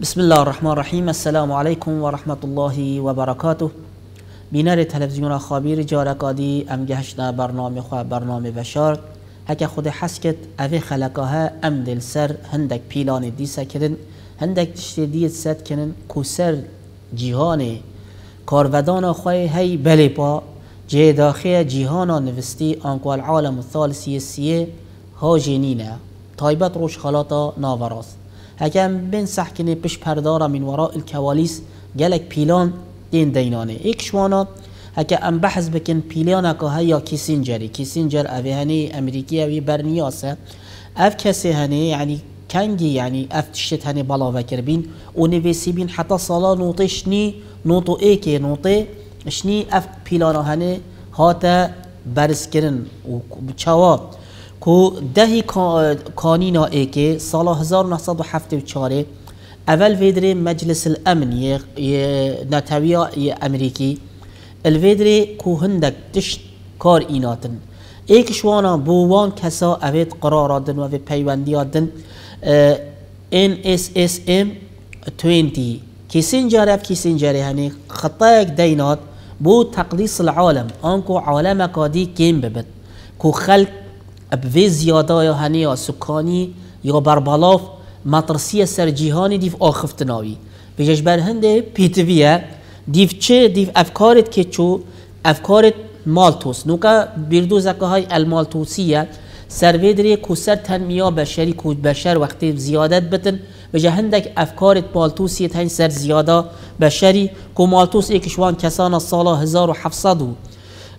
بسم الله الرحمن الرحیم السلام علیکم و رحمت الله و برکاته بینر تلویزیون خابیر جارکادی ام گهشنا برنامه خواه برنامه بشار هک خود حسکت اوی خلقاها ام دل سر هندک پیلان دیسا کردن هندک دشتی دیت سد کنن کوسر جیهان کارودان خواه هی بلی پا جه داخل جیهان نوستی آنکو العالم الثالثی سیه ها جنینه تایبت روش خلاطا ناوراست اگر بن سحکنه پش پردارا من وراء الکوالیس گلک پیلان دین دینانه ایک شوانا اگر بحث بکن پیلان که یا کسینجری کسینجر اوی هنی امریکی اوی برنیاسه اف کسی هنی یعنی کنگی یعنی اف تشت هنی بلا وکر بین اونی ویسی بین حتی سالا نوطه شنی نوطه ای که نوطه شنی اف پیلان هنی هاته برسکرن و چواب کو دهی کانینا ای که سال 1974 اول ویدر مجلس الامن یه نتویا یه امریکی الویدر کو هندک تشت کار ایناتن ایک شوانا بوان کسا اوید قرارادن و اوید پیوندیادن NSSM 20 كيسنجر اف كيسنجر يعني خطاك دينات بو تقديس العالم انكو عالمك دي كيم ببت كو خلق ابوی زیاده هنی یا سکانی یا بربلاف مطرسی سر جیهانی دیف آخفت ناوی بجش هنده پیتویه دیف چه دیف افکارت که چو افکارت مالتوس نوکا بردو زکه های المالتوسیه سر بدری کسر سر تنمیا بشری کود بشر وقتی زیادت بتن به جهندک افکارت مالتوسیه تن سر زیاده بشری کو مالتوس ایکشوان کسان سال 1700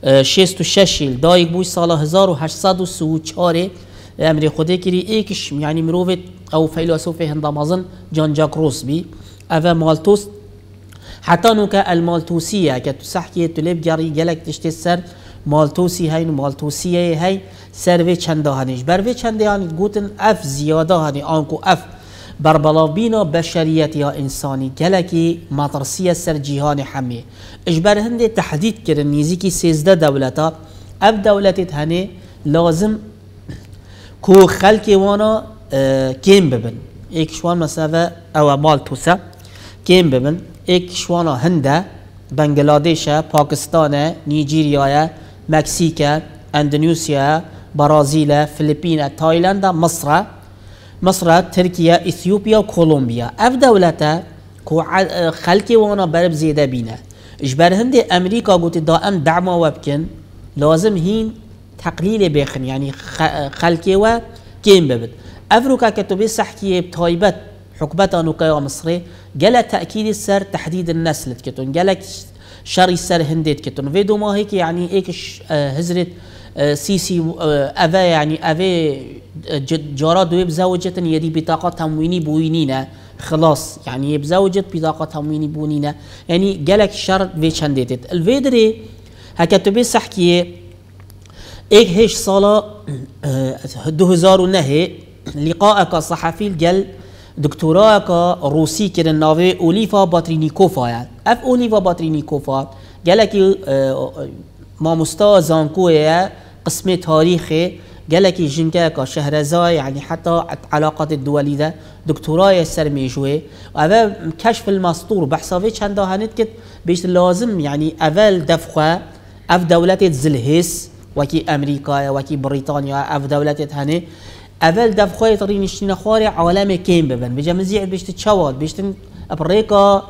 66 دایک بوی سال 1834 امری خوده کری ایکش یعنی مروفت او فیلسوف هندامازن جان جاک روس بی او مالتوس المالتوسیه که تو سحکی تلب جاري گلک تشتي سر مالتوسی های نو مالتوسیه های سر وی چنده هنیش بر وی چنده هاني گوتن اف زیاده هنی آنکو اف بربلاوبینا بشریت يا انسانی گلکی مطرسی سر جيهان حمي اجبر هندي تحديد كرنيزيكي نیزی که دولتا اب دولتت هنه لازم كو خلقي وانا كيم ببن ايك شوان مسافة او مال توسا كيم ببن ايك شوانا هندا بنغلاديشا باكستانا نيجيريا مكسيكا اندونيسيا برازيلا فلبين تايلاندا مصر مصر تركيا اثيوبيا وكولومبيا اف دولتا كو خلكي وانا برب زيدا بينا اجبر هند امريكا قلت دائم دعم وابكن لازم هين تقليل بيخن يعني خلكي و كيم ببت افروكا كتبي صحكي بتايبت حكبتا نوكايا مصري جلا تاكيد السر تحديد النسل كتون جلا شري السر هندي كتون فيدو ما هيك يعني هيك اه، هزرت آه، سيسي أفا آه، يعني أفا آه، جارات ويب بزوجة يدي بطاقة تمويني بوينينا خلاص يعني بزوجة بطاقة تمويني بوينينا يعني جالك شر في شنديتت الفيدري هكا تبي سحكي إيك هيش صالة دهزار نهي لقاءك الصحفي الجل دكتوراك روسي كده نافي أوليفا باترينيكوفا يعني أف أوليفا باترينيكوفا جالك ما مستوى زانكوية قسم تاريخي جلكي جنكا كشهرزا يعني حتى علاقات الدولية ده دكتوراه يسر ميجوي وأبا كشف المسطور بحسابي كان ده هنتكت بيش لازم يعني أول دفخة أف دولة زلهيس وكي أمريكا وكي بريطانيا أف دولة هني أول دفخة ترينيشتين خواري عالم كيم ببن بجا مزيع بيش تتشوات بيش تن أبريكا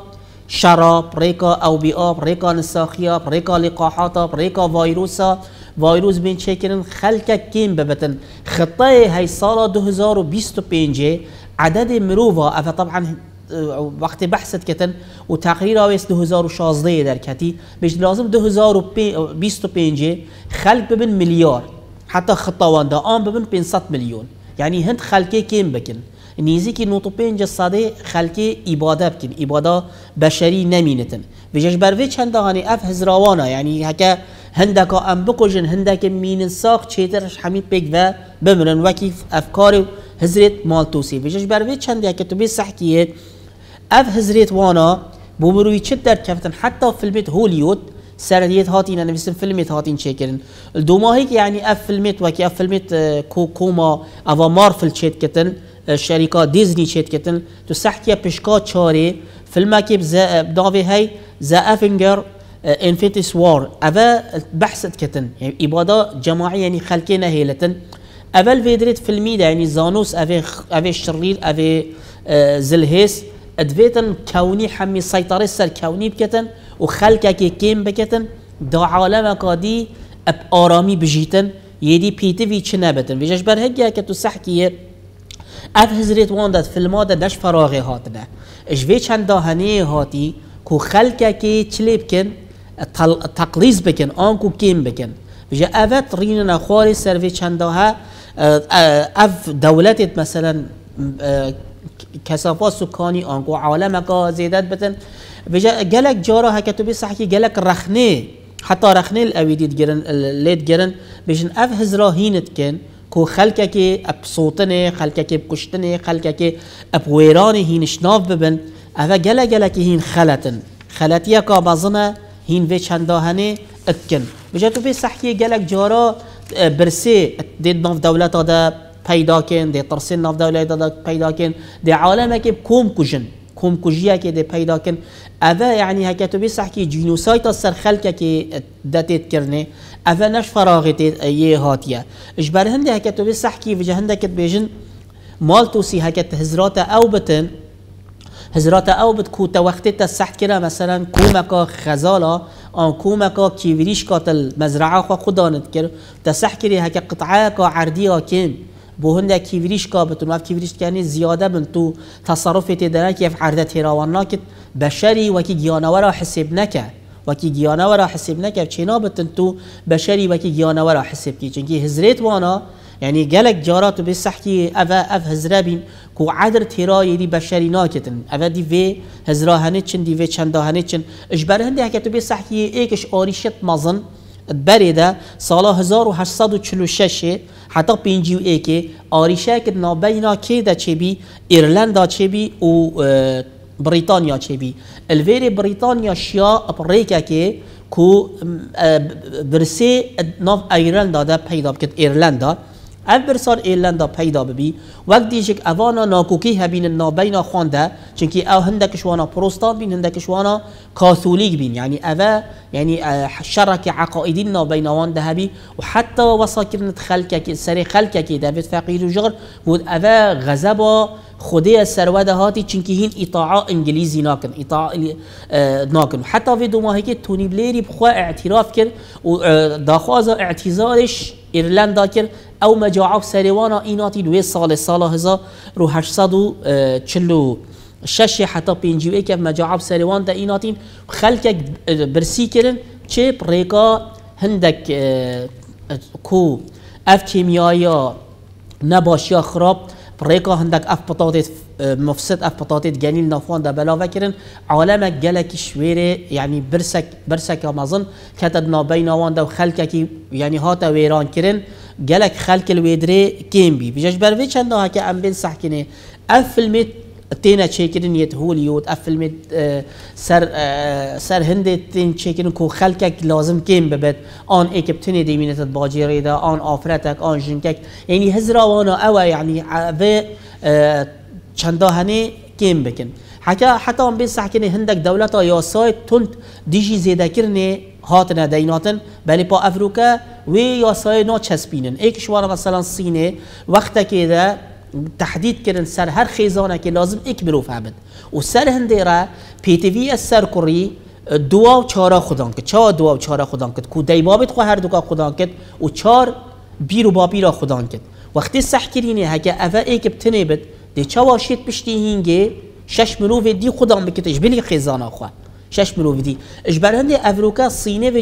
شراب ريكا او بي اب ريكا نساخيا ريكا لقاحات ريكا فيروسا فيروس بين چکرن خلق كيم ببتن خطاي هاي سال 2025 عدد مروفا اف طبعا آه، وقت بحثت كتن وتقرير تقریر 2016 در كتي بيش لازم 2025 خلق ببن مليار حتى خطوان دا آن ببن 500 مليون يعني هند خلقه كيم بكن نیزی نوتو پنج صده خلکی ایباده بکن ایباده بشری نمینتن بجش بروی چند هانی اف هزراوانا یعنی هکه هندکا ام بکجن هندک مینن ساق چیترش همین پیگ و بمرن وکی افکار هزرت مالتوسی بجش بروی چند هکه تو بی سحکیه اف هزرت وانا بومروی چه در کفتن حتی فیلمت هولیوود سرديت هاتين انا بسم فيلمت هاتين شيكرن الدوما هيك يعني اف فيلمت وكي اف فيلمت كوما اه، افا مارفل شيت كتن شركة ديزني شيت كتن تسحكي بشكات كيب زا دافي هاي زا افنجر انفيتي سوار افا بحثت كتن يعني اباده جماعيه يعني خلقنا هيلتن افا الفيدريت فيلمي ده يعني زانوس افي افي شرير افي اه، زلهيس ادفيتن كوني حمي سيطره سر كوني بكتن كي كيم بكتن دا عالم دي اب ارامي بجيتن يدي بيتي في تشنابتن ويجاش بر هجا كتو سحكيه اف هزریت واندت فیلما ده دش فراغی هاتنه اجوی چند داهنی هاتی کو خلکه که چلی بکن تقلیز بکن آن کو کیم بکن بجا اوت رین نخواری سروی داها اف دولتت مثلا آن سكاني انكو اکا زيدات بتن بجا جالك جارا هکتو بي صحكي جالك رخنه حتی رخنه الاویدید جرن لید جرن بجن اف هزراهینت کن کو خلکه که اب صوتنه خلکه که کشتنه خلکه که اب ویران هین شناف ببن اوه گله گله که هین خلتن خلتیه که بازنه هین وی چنداهنه اکن بجا تو به صحیه گلک جارا برسه دید ناف دولت آده پیدا کن دی ترسین ناف دولت آده پیدا کن دی عالمه که کوم کجن کوم کجیه که دی پیدا کن اوه یعنی هکه تو به صحیه جینوسایتا سر خلکه که دتید کرنه اولش اش بر هنده هکت و هكا تو بس احكي کت بیجن مال توسی هکت هزرات او بتن هزرات او بت کو كوتا تا تسحت کرا مثلا کومکا خزالا آن كومكا كيفريش كات المزرعة خو خدانت تا تسحت کری هکت قطعة عردی ها كين بو هنده كيفريش كا بتون وقت كيفريش کنی زیاده من تو تصرف که يف عردة تیراوان ناکت بشری وكي جيانا ورا حسب نكه وكي جيانا ورا حسب نكب چينا بتنتو بشري وكي جيانا ورا حسب كي چونكي هزريت وانا يعني جالك جارات بسحكي اف أف هزرابين كو عدر تيرا يدي بشري ناكتن اف دي في هزرا هنتشن دي في چندا هنتشن اجبر هندي هكتو بسحكي ايكش آريشت مزن برده سال 1846 حتی پینجی و ایکی آریشه که نابینا که دا چه بی ایرلندا چه بريطانيا تشيبي الفيري بريطانيا شيا ابريكا كي كو برسي نوف ايرلندا دا بيدا بكت ايرلندا افبرسار ایرلندا پیدا ببی وقت دیشک اوانا ناکوکی هبین نابینا خوانده چونکی او هندکشوانا پروستا بین هندکشوانا کاثولیک بین یعنی يعني اوه یعنی يعني، آه، شرک عقائدی نابیناوان ده هبی آه، و حتی وصا کرنت خلکه که سر خلکه که دوید فقیر و جغر بود اوه غزبا خودی سرود هاتی چونکی هین اطاعا انگلیزی ناکن اطاعا ناکن حتی وی دو ماهی که تونی بلیری بخواه اعتراف کرد و داخواز اعتزارش ایرلندا کرد او مجاعه سريوانا ايناتي دوی سال سال هزا رو اه، چلو شش حتى بينجيو ای که سريوان دا ايناتي ایناتیم اه، برسي كرن چه بريقا هندك كو اه، اف كيميايا نباشيا خراب بريقا هندك اف بطاطس مفسد اف بطاطيت جانيل نافون دبلا فكرن عالم جلك شويري يعني برسك برسك كتب ما بين وان دو خلكك يعني هاتا ويران كرن جلك خلك الويدري كيمبي بجاش بروي چند هكا ام بين سحكني اف الميت تینا چیکردن یه هولیوت افلم اه، سر اه، سر هنده تین چیکردن که خلقک لازم کم ببد آن اکب تنه دیمینت باجی ریدا آن آفرتک آن يعني یعنی وانا اوه یعنی و هنی کم بکن حکا حتی هم بین سحکنی هندک دولت یا سایت تند دیجی زیده کرنه هاتنه دیناتن بلی پا افروکا وی یا سای نا چسبینن ای کشوار مثلا سینه وقتا که ده تحدید کردن سر هر خیزانه که لازم ایک برو فهمد و سر هنده را وی از سر کری دوا و چارا خودان کد چا دوا و چارا خودان کد کو دیبابت خو هر که خودان کد و چار بیرو با بابی را خودان کد وقتی سح هکه اوه ایک بتنه بد دی چه شید پشتی هنگه، شش مروف دی خودم بکتش بلی خیزانا خواه شش مروف دی اجبر هنده افروکا سینه و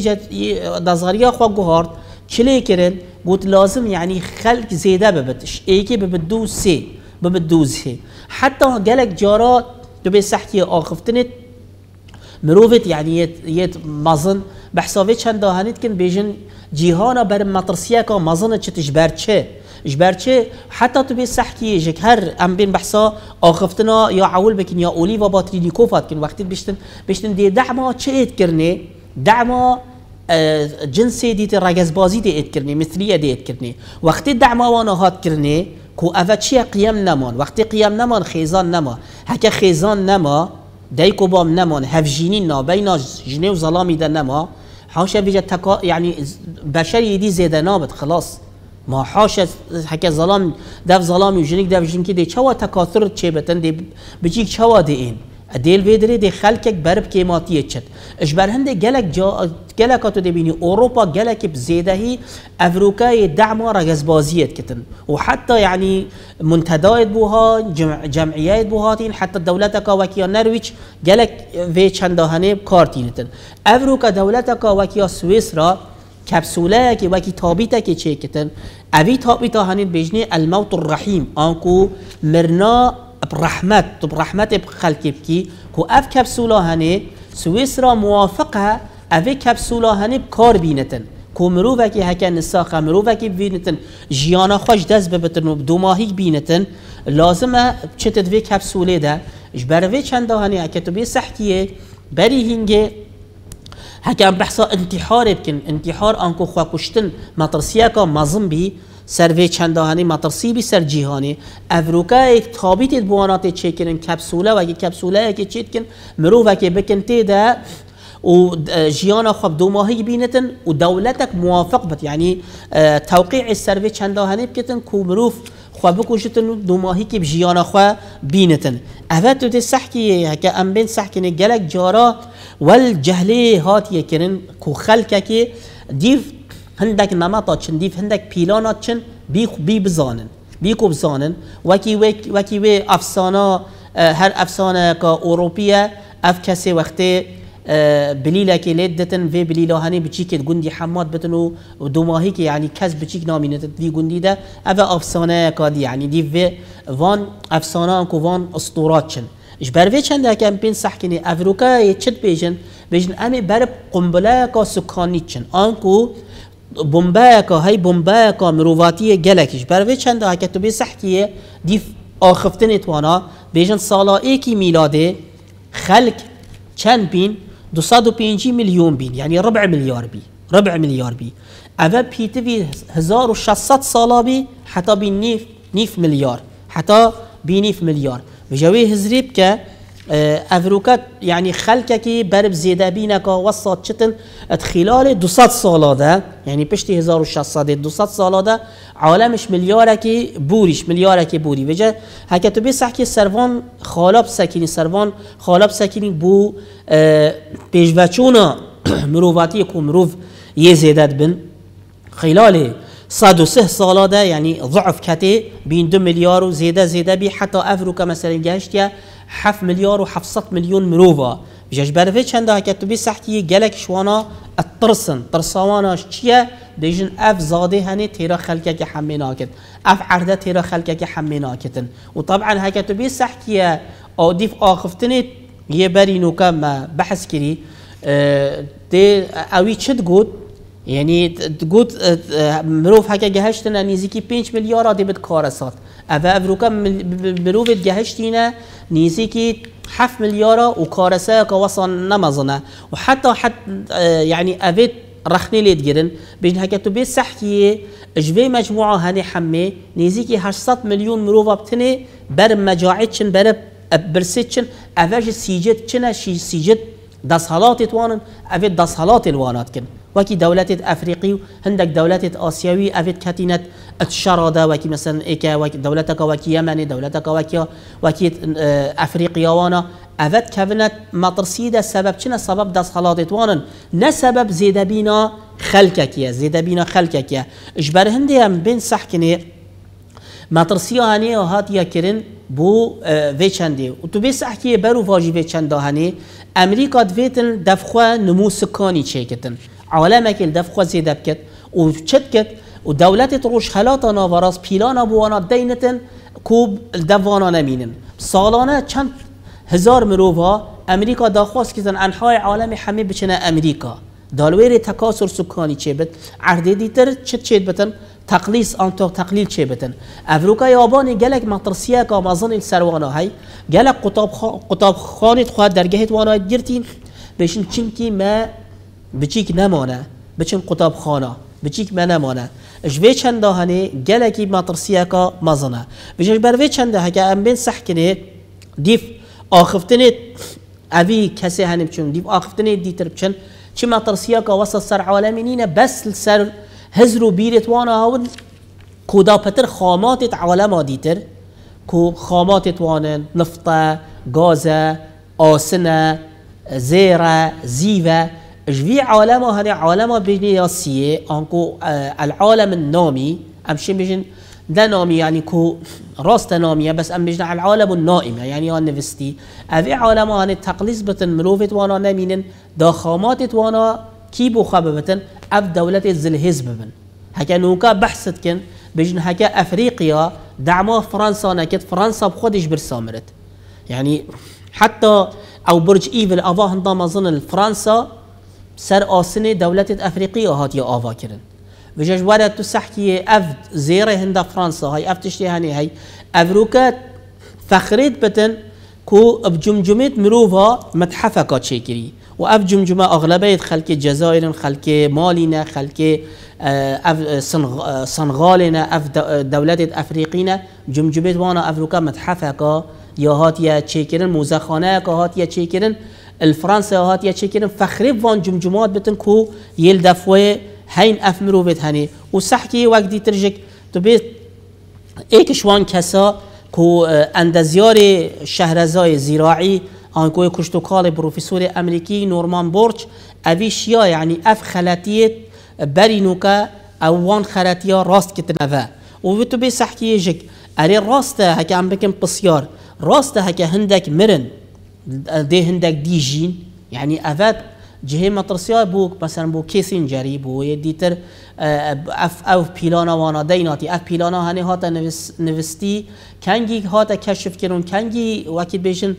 دزغریا خواه گوهارد چلی کرن گوت لازم یعنی خلق زیده ببتش ایکی ببت دو سه ببت دو سه حتی گلک جارا دو به سحکی آخفتنت یعنی یه یت مزن بحسابی چند داهنید کن بیجن جیهانا بر مطرسیا کا مزن چتش چه؟ جبرچه حتی تو به سحکی جک هر ام بین بحثا آخفتنا یا عول بکن یا اولی و باتری نیکوفات کن وقتی بشتن بشتن دی دعما چه اید کرنه دعما جنس دیت رگز بازی دی اید کرنه مثلی دی اید کرنه وقتی دعما وانا هات کرنه کو اوه چیه قیم نمان وقتی قیم نمان خیزان نما هکه خیزان نما و بام نمان هفجینی نابینا جنه و ظلامی ده نما حاشا بيجا تکا یعنی بشر دی زيادة نابت خلاص ماحاش حکه ظلام دف ظلام جنیک دف جنکی دی چوا تکاثر چه بتن دی بچیک چوا دی این دیل ویدره دی یک برب کیماتیه چت اش بر هنده گلک جا گلک تو دبینی اوروپا گلک بزیدهی افریقای دعم رگز بازیت کتن و حتی یعنی منتدایت بوها جمع جمعیت بوهاتین حتی دولت کا وکیا نرویچ گلک وی کار کارتینتن افریقا دولت کا وکیا سوئیس را کپسوله که وکی تابیتا که چه کتن اوی تابیتا هنید بجنی الموت الرحیم آنکو مرنا رحمت تو رحمت خلکی بکی کو اف کپسولا هنی سویس را موافقه اوی کپسولا هنی بکار بینتن کو مرو که هکن نساقه مروفه که بینتن جیانا خوش دست ببتن و دو ماهی بینتن لازمه چه تدوی کپسوله ده اش بروی چند هنی اکتو بی سحکیه بری هنگه اگر بحث بحثا انتحار يمكن انتحار انكو خوا كشتن مطرسياكا مظن بي سروی چنداهنی مطرسی بی سر جیهانی افروکا یک تابیت بوانات چیکنن کپسوله و یک کپسوله که چیتکن مرو و که بکن ده و جیانا خب دو ماهی بینتن و دولتک موافق بود، یعنی توقیع سروی بکتن کو مروف خوا بکوشتن و دو ماهی که بجیانا خو بینتن اوه تو ده سحکیه که ام بین سحکنه گلک جارا ول جهلی هاتیه کنن کو خلکه که دیف هندک نمطا چن دیف هندک پیلانا چن بی بی بزانن بی کو بزانن وکی وکی افسانه هر افسانه که اروپیه اف کسی وقتی بليلا كي لید دتن و بلیلا هنی بچیکت گوندی حماد بتنو و دوماهی که یعنی کس بچیک نامینت دی ده أبا افسانه كادي يعني دي في فان افسانه فان وان اسطورات بعرفه شن ده كم بين صح كني أفريقيا چت بيجن بيجن أمي بعرف قنبله کا سکانی چن آنکو بمباكا هاي كا مروفاتية جلكش بروي چند هاي صح كيه دي آخفتني توانا بيجن صالا ايكي ميلاده خلق چند بين 205 مليون بین يعني ربع مليار بي ربع مليار بي اذا بي بی 1600 سالا بی حتی بی نیف, نيف میلیار حتی بی نیف میلیار و جوی افروکت یعنی خلک که برب زیده بینه که وسط چتن ات خلال 200 سال ده یعنی پشت 1600 200 سال ده عالمش میلیاره که بوریش میلیاره که بوری وجه تو بیسح که سروان خالاب سکینی سروان خالاب سکینی بو پیشوچونا مروواتی که مروف یه زیدت بن خلال سه سالا ده یعنی ضعف کته بین دو میلیار و زیده زیده بی حتی افرو که مثلا گهشت که 7 میلیار و مليون میلیون مروفا بجاش برفه چنده ها که تو بی سحتی گلک شوانا الطرسن طرسوانا چیه دیجن اف زاده هنی تیرا خلکه که حمه ناکت اف عرده تیرا خلکه که حمه ناکتن و طبعا ها که تو بی سحتیه او دیف آخفتنه یه بری نوکم بحث کری ده اه، اوی چد گود يعني تقول اه، اه، مروف حکه جهشتنا نيزيكي 5 مليار دي بد کار افا افروكا اه، مروف جهشتنا نيزيكي حف مليار وكارسا كوصل نمزنا وحتى حتى يعني أفيت رخني ليت جرن بيجن هكتو بيت سحكي جوي مجموعة هاني حمي نيزيكي هشصت مليون مروف بتني بر مجاعتشن بر برسيتشن أفاج سيجت شنا شي سيجت ده صلاتت افيد ده الوانات كن وكي دولات افريقي هندك دولات اسيوي افيد كاتينت اتشرادا وكي مثلا ايكا وكي دولتك وكي يمني دولتك وكي وكي اه، افريقيا وانا افيد كفنت مطرسيدا سبب شنو سبب ده صلاتت وانن نسبب زيد بينا خلقك يا زيد بينا خلقك يا اجبر هندي بين صح كني مترسی آنی و هات یکرین بو وی چندی و تو بیس احکیه برو واجی وی چند آنی امریکا دویتن دفخوا نمو سکانی چه کتن عالم اکیل دفخوا زیده بکت و چت کت و دولت روش خلاتا ناوراز پیلانا بوانا دینتن کوب دوانا نمینن سالانه چند هزار مروفا امریکا داخواست کتن انحای عالم همه بچنه امریکا دالویر تکاسر سکانی چه بد عرده دیتر چت چه بتن تقلیص آن تو تقلیل چه بتن افریقا یابانی گلک مترسیه که مازن سروانا های گلک قطاب قطاب خانیت خواهد درگهت وانایت گرتین بشین چنکی ما بچیک نمانه بچن قطاب خانه بچیک ما نمانه اش جوی چند هنی گلکی مترسیه که مازنه بچین بر وی چند هکه ام بین صح کنه دیف آخفتنه اوی کسی هنیم چون دیف آخفتنه دیتر بچن چی مترسیه که وسط سر عالمینینه بس سر هزر و بیرت وان آون کدا پتر خاماتت عالما دیتر کو خاماتت وانن نفطه گازه جوی عالم ها جفي عالم ها عالمها یا سیه آنکو اه، العالم نامی امشه بجن ده نامی یعنی کو راست نامیه بس أم بجن العالم النائمة يعني أن اوی عالم ها هني تقلیز بتن مروفت وانا نمینن دا خامات وانا کی بو خببتن اف دولت زل حزب بن هكا نوكا بحثت كن بجن هكا افريقيا دعمها فرنسا نكت فرنسا بخدش برسامرت يعني حتى او برج ايفل افا هندا اظن فرنسا سر آسن دولت افريقيا هات يا افا كرن و جش تو اف زيره هند فرنسا هاي اف تشتي هاني هاي افروكا فخريت بتن كو بجمجمت مروفا متحفكا تشيكري و آه، اف جمجمه اغلبه خلک جزایر خلک مالی نه خلک اف سنغال نه اف آه، دولت افریقی نه جمجمه وانا افریقا متحفه کا یا هات یا چیکرن موزخانه کا هات یا چیکرن الفرنسا هات یا چیکرن فخری وان جمجمات بتن کو یل دفوه هین اف مرو بیت هنی و صحکی وقت دی ترجک تو بیت ایک شوان کسا کو آه، اندازیار شهرزای زیراعی آنگوی کشتوکال پروفیسور امریکی نورمان بورچ اوی شیا یعنی اف خلاتیت بری که اوان ها راست کتنه و و تو بی سحکیه جک اره راسته هکه ام بکن پسیار راسته هکه هندک مرن ده هندک دیجین یعنی افت جهة مطرسية بو مثلا بو کسین جری بو یه دیتر اف او پیلانا وانا دیناتی اف پیلانا هنی هاتا نوستی کنگی هاتا کشف کرون کنگی وکی بیشن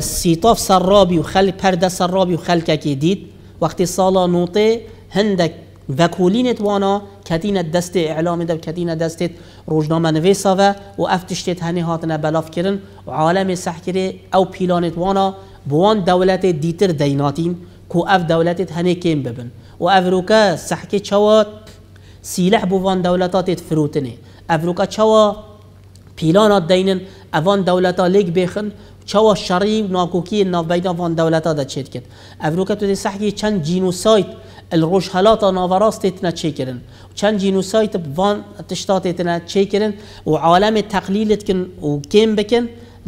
سیطاف رابی و خل پرده رابی و خلکه که دید وقتی سالا نوته هندک وکولینت وانا کدین دست اعلام ده کدین دست روزنامه نویسا و و افتشتت هنی هاتنه بلاف کرن و عالم سحکره او پیلانت وانا بوان دولت دیتر دیناتیم کو اف دولت هنه کم ببن و افروکا سحکی چوات سیلح بوان دولتا تیت فروتنه افروکا چوا پیلان دینن اوان دولتا لیگ بخن چوا شری ناکوکی نافبینا وان دولتا دا چید کن افروکا تو دی صحکی چند جینوسایت الروش هلاتا ناوراست تنا چیکرن چند جینوسایت وان تشتات تنا چیکرن و عالم تقلیلت کن و کم بکن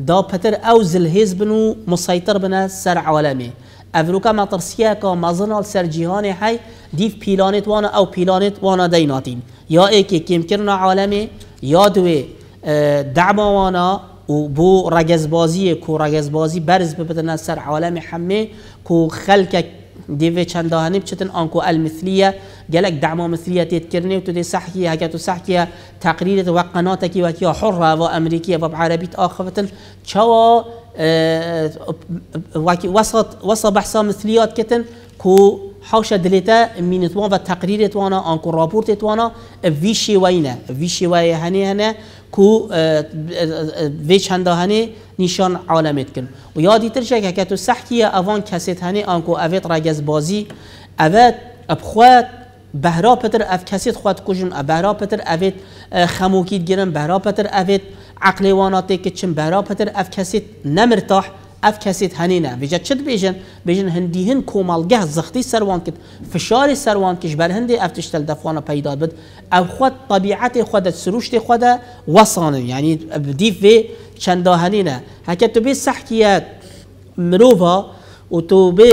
دا پتر او زلهیز بنو مسیطر بنا سر عالمه افروکا ما ترسیه که مزنال سر جهان حی دیف پیلانت وانا او پیلانت وانا دیناتین یا ایکی کم کرن عالمه یا دوی اه، دعما وانا و بو رگزبازی کو رگزبازی برز ببتن سر عالم همه کو خلک ديفي چند دهانی بچتن آنکو مثلیه گلک دعما تیت انكو المثليه جلك دعمه مثليه تتكرني وتدي صحكي هكا تصحكي تقرير وقناتك وكيا حره و امریکیه وامريكيه وبعربيه اخفتن چوا اه، وسط وسط بحثا مثلیات کتن کو حوش دلتا من توان و تقرير توانا انكو رابورت توانا ویشی شوينا في شوي هني هنا کو وی چند نشان عالمت کن و یادی تر که که تو سحکی اوان کسیت هنی آنکو اوید رگز بازی اوید اب خواد بهرا پتر اف کسیت خواد کجن پتر اوید خموکید به بهرا پتر اوید عقلی واناتی که چن بهرا پتر اف کسیت نمرتاح اف کەسێت هەنێنە بێژە چت بێژن بێژن هەندی هن کۆمەڵگەه زختی سروان کرد فشار سروان کش بر هەندێ افتشتل دەفۆنە پیدا بد او خود خۆت خود سروشت خود خۆدە وەسانن ینی دیێ چندا هەنێنە هەکە تو بێ سەحکیە مروفا و تو بێ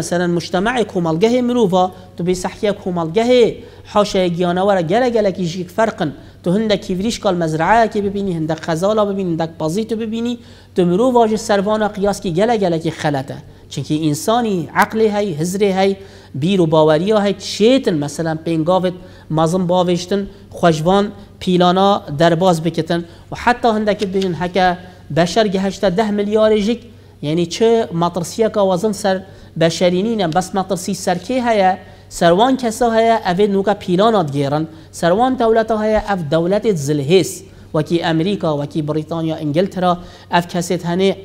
مثلا مجتمع مشتتەمەعی کۆمەڵگەهێ مروفا تو بێ سەحکیە کۆمەڵگەهێ حاشەیە گیانەوەرە گەلە گەلێکی ژیک فرقن تو هنده کیفیش کال مزرعه که ببینی هنده خزالا ببینی بازی تو ببینی دمرو واجه سروان قیاس که گله گله که خلطه چونکه انسانی عقلی های، هزری های، بیر و باوری های چیتن مثلا پنگاوت مازم باوشتن خوشوان پیلانا درباز بکتن و حتی که ببینی حکه بشر گهشته ده میلیارد جک یعنی چه مطرسیه که وزن سر بشرینینه بس مطرسی سرکی هیه سروان کسا های او نوکا پیلانات گیرن سروان دولت های اف دولت زلهیس وکی امریکا وکی بریتانیا انگلترا اف کسیت تنه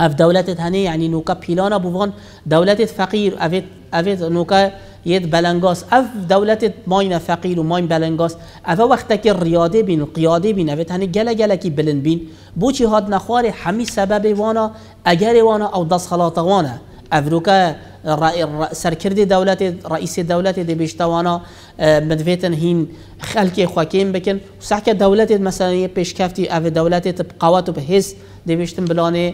اف دولت تنه یعنی نوکا پیلانا بوان دولت فقیر اف نوکا ید بلنگاس اف دولت ماین فقیر و ماین بلنگاس اف وقت که ریاده بین و قیاده بین او تنه گله گله کی بلند بین بو چی هاد نخوار همی سبب وانا اگر وانا او دست خلاط وانا او سەرکردی رئیس ڕئیسی دی بیشتوانا اه، مدویتن هین خەلکی خواکیم بکن ساکە دەولەتێت مەسەنیە پێشکەفتی ئەێ دەولەتێت قوات و به حس دی بیشتن بلانه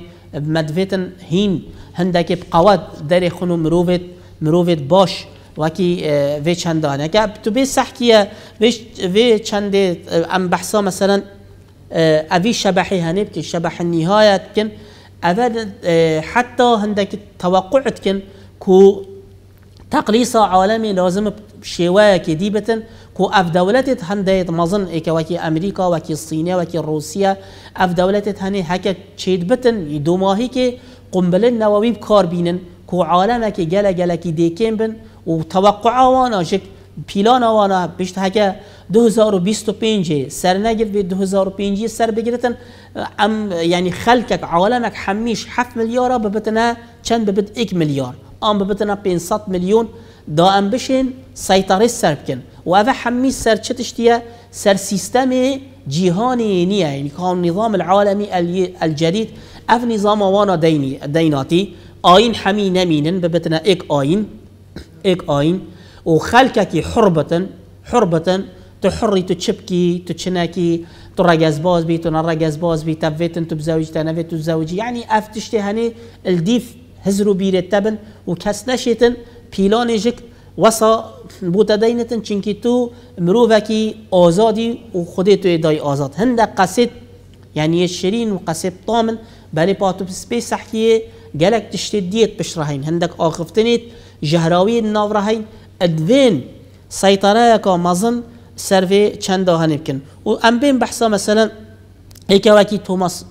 مدویتن هین هنده که قوات در خونو مرۆڤێت مرۆڤێت باش. وكي في اه، چندانه كا تبي سحكيه في وی چند اه، ام بحثا مثلا اوی شبحی شبحي هنبكي شبح کن كن حتی هنده که توقعت کن کو تقلیصا عالمی لازم شیوه که دی بتن کو اف دولتت هندیت مظن ای که وکی امریکا وکی سینه وکی روسیه اف دولتت هنی هک چید بتن دو ماهی که قنبله نووی کار بینن کو عالمه که گله گله کی دیکن بن و توقع وانا شک پیلان وانا بشت هک 2025 سر نگید به 2005 سر بگیرتن ام یعنی يعني خلکک عالمک حمیش 7 میلیارا ببتنه چند ببت 1 میلیار آن ببتنا 500 میلیون دائم بشین سیطره سر بکن و اوه همی سر چتش دیه سر سیستم جیهانی نیه یعنی که نظام العالمی الجدید اف نظام وانا دینی دیناتی آین همی نمینن ببتنا ایک آین ایک آین و خلکه حربتن حربتن تو حري تو تشبكي تو تشناكي تو رجز باز بي تو نرجز باز بي تفتن تو بزوجي تنفت تو زوجي يعني افتشتي هني الديف هزرو و بیرت تبن و کس نشیتن پیلان جک وسا بوتا دینتن چنکی تو مروفکی آزادی و خودی تو ادای آزاد هند قصد يعني الشرين وقصب طامن بالي باتو سبيس حكي قالك تشتديت بشرهين هندك آخفتنيت جهراوي النافرهين ادفين سيطرة كا مظن سيرفي چندا هنبكن و ام بين بحثا مثلا هيك واكي توماس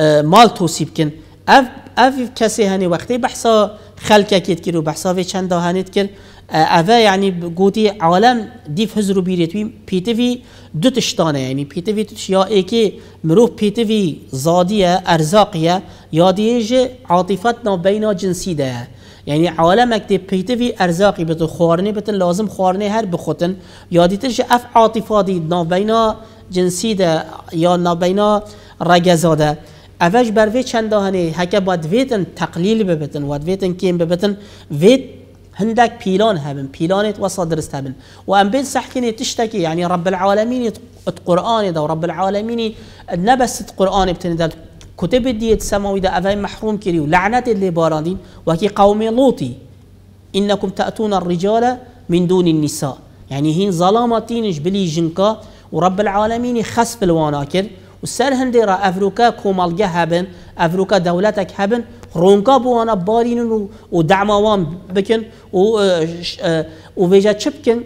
آه مال توسيبكن اف اف کسی هنی وقتی بحثا خلق کیت کرد و بحثا وی چند هنیت کرد اه، اوا یعنی گوتی عالم دیف هزرو بیریت وی وی دو تشتانه یعنی پیتوی تش یا ایکی مروف وی زادیه ارزاقیه یا دیج عاطفت نا بینا جنسی ده یعنی عالم اکتی وی ارزاقی بتو خوارنه بتن لازم خوارنه هر بخوتن یا دیتش اف عاطفاتی نا بینا جنسی ده یا نا بینا رگزاده اوش بر وی چند هنی هک باد ویتن تقلیل ببتن واد ویتن کیم ببتن ویت هندك بيلان هبن بيلانت درست هبن وأم بين سحكني تشتكي يعني رب العالمين القرآن ده رب العالمين نبس القرآن بتن ده كتب ديت سماوي ده أفاي محروم كري ولعنت اللي باراندين وكي قوم لوطي إنكم تأتون الرجال من دون النساء يعني هين ظلامتينش بلي جنكا ورب العالمين خسب الواناكر وسر هندي را افريكا كومالجا هابن افريكا دولتك هابن رونكا بوانا بارينن و ودعم وان بكن و و فيجا تشبكن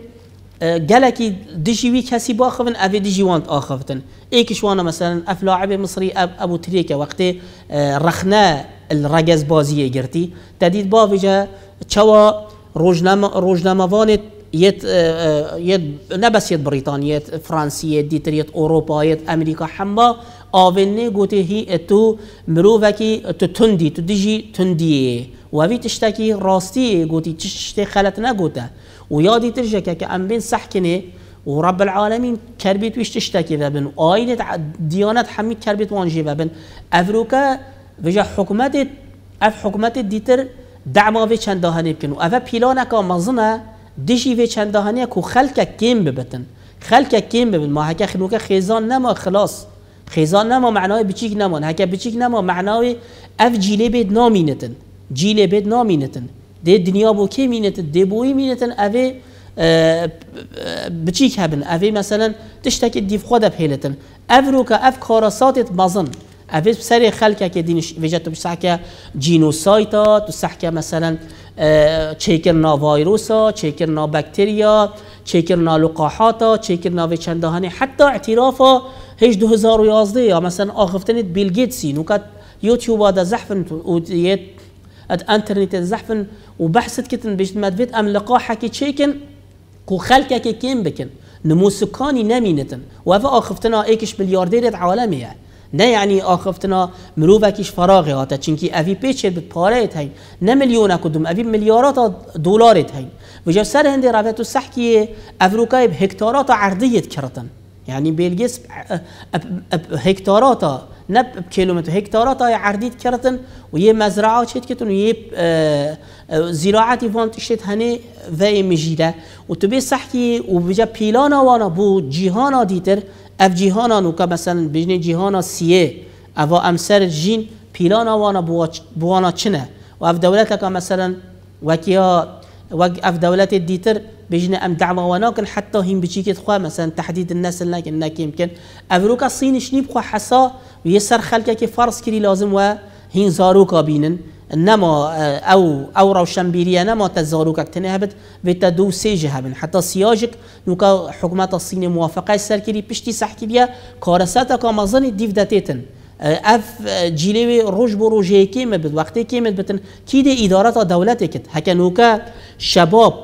جالكي ديجي وي كاسي باخفن افي ديجي وانت اخفتن ايكش وانا مثلا اف لاعب مصري أب ابو تريكا وقتي رخنا الرجز بازي جرتي تديد با فيجا تشوا روجنامه روجنامه يت آه، آه، يت نبس يت بريطانيا يت فرنسية ديتريت أوروبا يت أمريكا حما آوینه گوته هي اتو مروفكي تتندي تدجي تندي دیجی تشتكي راستي وی تشتکی خلتنا گوتی ويا دي ترجع و یادی ترجه که ام بین سحکنه و رب العالمین کربیت ویش تشتکی و بن آیلت دیانت همی کربیت وانجی و بن اف حكومه ديتر دعما في چند دهنه بکن و اف پیلانکا مزنه دیشی و چند دهانی کو خلق کم ببتن خلق کم ببین، ما هک خنوک خیزان نما خلاص خیزان نما معنای بچیک نما هک بچیک نما معنای اف جیله بد نامینتن جیله بد نامینتن ده دنیا بو کی مینتن ده بوی مینتن اوه بچیک هبن اوه مثلا تشتک دیف خود پیلتن. او رو که اف کاراساتت مزن اوه سر خلکه که دینش ویژه تو بسح که جینو تو سح که مثلا آه، چیکر نا وایروسا چیکر نا بکتریا چیکر نا لقاحاتا چیکر نا ویچندهانه حتی اعترافا هیچ 2011 یا مثلا آخفتنید بیل گیتسی نوکت يوتيوب هذا زحفن وديت انترنت زحفن وبحثت كتن بيش مدفيت ام لقا حكي تشيكن كو خلكك كيم بكن نمو سكاني و وفا اخفتنا ايكش مليارديرت عالمية نه یعنی آخفتنا مروبکیش فراغه هاته چنکی اوی پیچه به پاره ایت هین نه میلیون کدوم اوی ملیارات دولار ایت هین و جب سر هنده رفت تو سحکیه افروکای به هکتارات عرضیت کرتن يعني بيلجس هكتاراتا نب كيلومتر هكتاراتا کردن و یه مزرعة چید اه، اه، شت كتن ويه زراعتي فانت مجیده و تو به سحکیه و وبجا بيلانا وانا بو جيهانا ديتر اف جیهانا نوکا مثلا بجنی جیهانا سیه او امسر جین پیلانا وانا بوانا چنه و اف دولتا که مثلا وکیا وك اف دولت دیتر بجنا ام دعوه وناكن حتى هم بجيكي تخوا مثلا تحديد النسل لكن انك يمكن افروكا سینش نیب خواه حسا و یه سر ويسر که فرس کری لازم و هين زاروكا بينن آه، او او نەمۆ ئەو ئەو ڕەوشەمبیریە نەمۆتە زۆروکەکتنێ هەبێت بێتە دوو سێژە هەبن حتا سیۆژک نوکە حکومەتە سینی مووافقای سەرکردی پشتی سەحکیە ديف داتيتن اف دەتێتن. آه، ئەف جیلێوێ ڕۆژ بۆ ڕۆژەیەکێمە بێت وەختێکێمت بتن کی دێ ئیدارەتە هكا نوكا شباب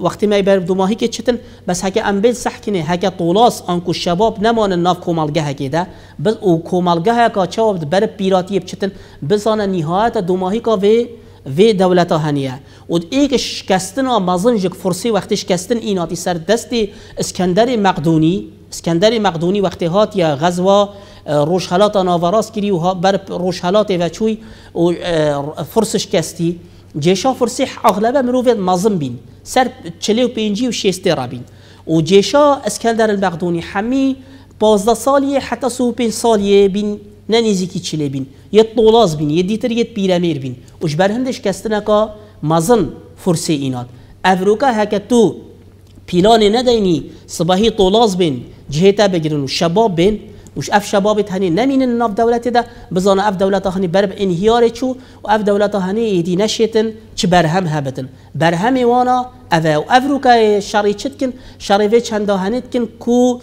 وقتی می بر دو ماهی که چتن بس هک امبل صح کنه هک طولاس آنکو شباب نمانه ناف کومالگه هکی ده بس او کومالگه هکا چواب بر پیراتی بچتن بسانه نهایت دو ماهی که وی وی دولت هنیه و ایک شکستن و مزنجک فرسی وقتی شکستن ایناتی سر دست اسکندر مقدونی اسکندر مقدونی وقتی هات یا غزوه روشحلات ناوراس کری و بر روشحالات و چوی و فرسش کستی جيشا فرسيح اغلب مروف مازم بين سر تشلي و بينجي و شيستي رابين و جيشا اسكندر البغدوني حمي بازدا سالية حتى سو بين سالية بين نانيزيكي تشلي بين يطولاز بين يديتر يد بيرامير بين و جبر هندش كستنكا مازن فرسي اينات افروكا هكا تو بيلاني نديني صباحي طولاز بين جهتا بگرن و شباب بين وش اف شباب هني نمين الناف دولت ده بزانا اف دولت هنی برب انهیار شو و اف دولت هنی ایدی نشیتن چه برهم هبتن برهم وانا اوه و اف رو که شری چت کن شری وی چند هنید کن کو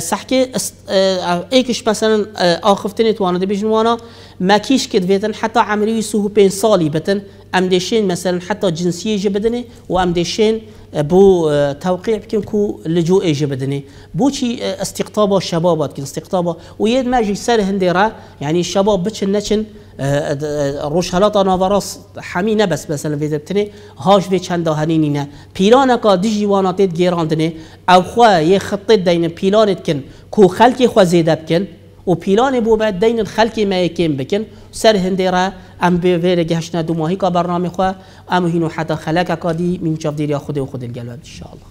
سحکی مثلا آه، آخفتنی توانا دي بیشن وانا كيش كد بيتن حتى عمري سوه بين صالي بتن ام دشين مثلا حتى جنسية جبدني وأم و بو آه، توقيع بكم كو لجوء جبدني بو بوشي آه، استقطاب الشباب كن استقطاب ويد ما جي سر هنديرا يعني الشباب بتش نشن آه، روش هلاطا نافراس حمي نبس مثلا في دبتني هاش في ده هنينينا بيلانا كا دجي واناتيت جيراندني او خوا يخطط دين بيلانة كن كو خلكي خوا زيد بكن و پیلان بو بعد دین الخلق ما یکیم بکن سر هندرا ام به ویر گشنا دو ماهی کا برنامه خواه ام هینو حتا خلق کادی من چاف خود و خود الگلو ان